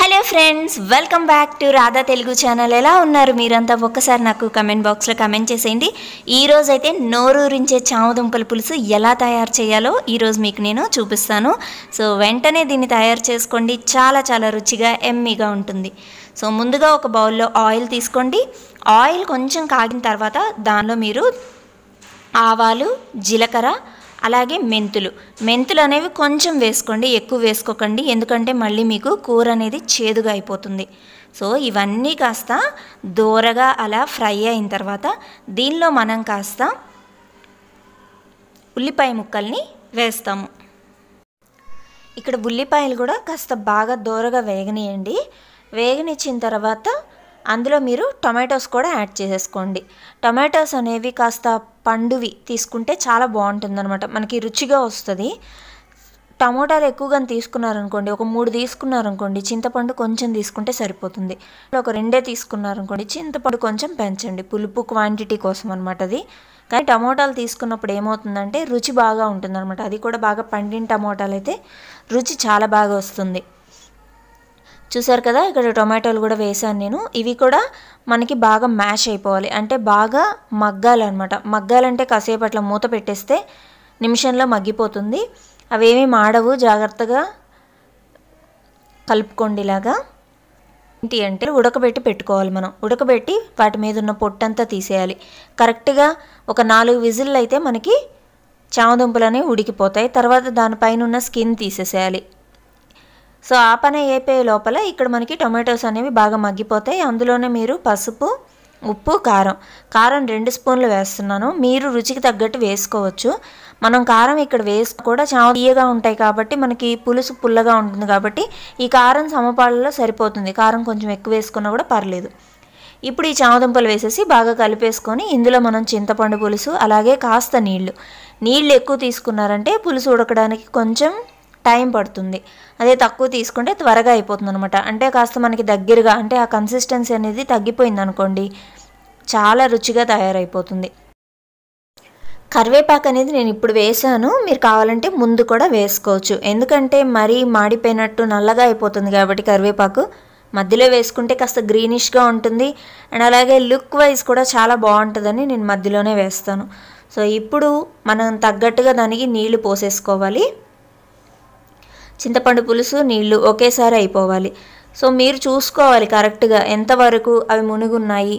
hello friends welcome back to Radha Telugu channel ఎలా ఉన్నారు మీరంతా ఒక్కసారి నాకు కమెంట్ బాక్స్లో కమెంట్ చేసేయండి ఈరోజు అయితే నోరూరించే చామదుంపల పులుసు ఎలా తయారు చేయాలో ఈరోజు మీకు నేను చూపిస్తాను సో వెంటనే దీన్ని తయారు చేసుకోండి చాలా చాలా రుచిగా ఎమ్మీగా ఉంటుంది సో ముందుగా ఒక బౌల్లో ఆయిల్ తీసుకోండి ఆయిల్ కొంచెం కాగిన తర్వాత దానిలో మీరు ఆవాలు జీలకర్ర అలాగే మెంతులు మెంతులు అనేవి కొంచెం వేసుకోండి ఎక్కువ వేసుకోకండి ఎందుకంటే మళ్ళీ మీకు కూర అనేది చేదుగా అయిపోతుంది సో ఇవన్నీ కాస్త దూరగా అలా ఫ్రై అయిన తర్వాత దీనిలో మనం కాస్త ఉల్లిపాయ ముక్కల్ని వేస్తాము ఇక్కడ ఉల్లిపాయలు కూడా కాస్త బాగా దూరగా వేగనీయండి వేగనిచ్చిన తర్వాత అందులో మీరు టొమాటోస్ కూడా యాడ్ చేసేసుకోండి టొమాటోస్ అనేవి కాస్త పండువి తీసుకుంటే చాలా బాగుంటుందన్నమాట మనకి రుచిగా వస్తుంది టమోటాలు ఎక్కువగా తీసుకున్నారనుకోండి ఒక మూడు తీసుకున్నారనుకోండి చింతపండు కొంచెం తీసుకుంటే సరిపోతుంది ఒక రెండే తీసుకున్నారనుకోండి చింతపండు కొంచెం పెంచండి పులుపు క్వాంటిటీ కోసం అనమాట అది కానీ టమోటాలు తీసుకున్నప్పుడు ఏమవుతుందంటే రుచి బాగా ఉంటుంది అది కూడా బాగా పండిన టమోటాలు అయితే రుచి చాలా బాగా వస్తుంది చూసారు కదా ఇక్కడ టొమాటోలు కూడా వేసాను నేను ఇవి కూడా మనకి బాగా మ్యాష్ అయిపోవాలి అంటే బాగా మగ్గాలన్నమాట మగ్గాలంటే కాసేపు అట్లా మూత పెట్టేస్తే నిమిషంలో మగ్గిపోతుంది అవేమి మాడవు జాగ్రత్తగా కలుపుకోండి ఇలాగా ఏంటి అంటే ఉడకబెట్టి పెట్టుకోవాలి మనం ఉడకబెట్టి వాటి మీద ఉన్న పొట్టంతా తీసేయాలి కరెక్ట్గా ఒక నాలుగు విజిల్లు అయితే మనకి చామదుంపలు అనేవి ఉడికిపోతాయి తర్వాత దానిపైన ఉన్న స్కిన్ తీసేసేయాలి సో ఆ పని అయిపోయే లోపల ఇక్కడ మనకి టొమాటోస్ అనేవి బాగా మగ్గిపోతాయి అందులోనే మీరు పసుపు ఉప్పు కారం కారం రెండు స్పూన్లు వేస్తున్నాను మీరు రుచికి తగ్గట్టు వేసుకోవచ్చు మనం కారం ఇక్కడ వేసుకు కూడా చాలా తీయగా ఉంటాయి కాబట్టి మనకి పులుసు పుల్లగా ఉంటుంది కాబట్టి ఈ కారం సమపాలలో సరిపోతుంది కారం కొంచెం ఎక్కువ వేసుకున్నా కూడా పర్లేదు ఇప్పుడు ఈ చామదుంపలు వేసేసి బాగా కలిపేసుకొని ఇందులో మనం చింతపండు పులుసు అలాగే కాస్త నీళ్లు నీళ్ళు ఎక్కువ తీసుకున్నారంటే పులుసు ఉడకడానికి కొంచెం టైం పడుతుంది అదే తక్కువ తీసుకుంటే త్వరగా అయిపోతుంది అనమాట అంటే కాస్త మనకి దగ్గరగా అంటే ఆ కన్సిస్టెన్సీ అనేది తగ్గిపోయింది అనుకోండి చాలా రుచిగా తయారైపోతుంది కరివేపాకు అనేది నేను ఇప్పుడు వేసాను మీరు కావాలంటే ముందు కూడా వేసుకోవచ్చు ఎందుకంటే మరీ మాడిపోయినట్టు నల్లగా అయిపోతుంది కాబట్టి కరివేపాకు మధ్యలో వేసుకుంటే కాస్త గ్రీనిష్గా ఉంటుంది అండ్ అలాగే లుక్ వైజ్ కూడా చాలా బాగుంటుందని నేను మధ్యలోనే వేస్తాను సో ఇప్పుడు మనం తగ్గట్టుగా దానికి నీళ్లు పోసేసుకోవాలి చింతపండు పులుసు నీళ్లు ఒకేసారి అయిపోవాలి సో మీరు చూసుకోవాలి కరెక్ట్గా ఎంతవరకు అవి మునిగున్నాయి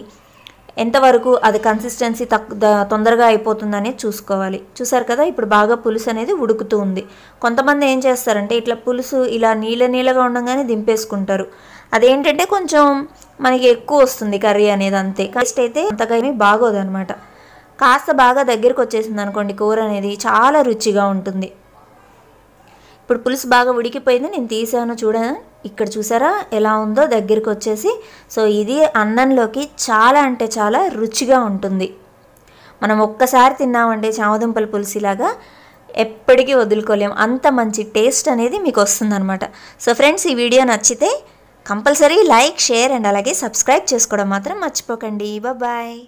ఎంతవరకు అది కన్సిస్టెన్సీ తక్ తొందరగా అయిపోతుందనేది చూసుకోవాలి చూసారు కదా ఇప్పుడు బాగా పులుసు అనేది ఉడుకుతూ ఉంది కొంతమంది ఏం చేస్తారంటే ఇట్లా పులుసు ఇలా నీళ్ళ నీళ్ళగా ఉండగానే దింపేసుకుంటారు అదేంటంటే కొంచెం మనకి ఎక్కువ వస్తుంది కర్రీ అనేది అంతే టేస్ట్ అయితే అంతగా బాగోదు బాగోదనమాట కాస్త బాగా దగ్గరికి వచ్చేసింది అనుకోండి కూర అనేది చాలా రుచిగా ఉంటుంది ఇప్పుడు పులుసు బాగా ఉడికిపోయింది నేను తీసాను చూడను ఇక్కడ చూసారా ఎలా ఉందో దగ్గరికి వచ్చేసి సో ఇది అన్నంలోకి చాలా అంటే చాలా రుచిగా ఉంటుంది మనం ఒక్కసారి తిన్నామంటే చామదుంపల పులుసులాగా ఎప్పటికీ వదులుకోలేము అంత మంచి టేస్ట్ అనేది మీకు వస్తుందన్నమాట సో ఫ్రెండ్స్ ఈ వీడియో నచ్చితే కంపల్సరీ లైక్ షేర్ అండ్ అలాగే సబ్స్క్రైబ్ చేసుకోవడం మాత్రం మర్చిపోకండి బాయ్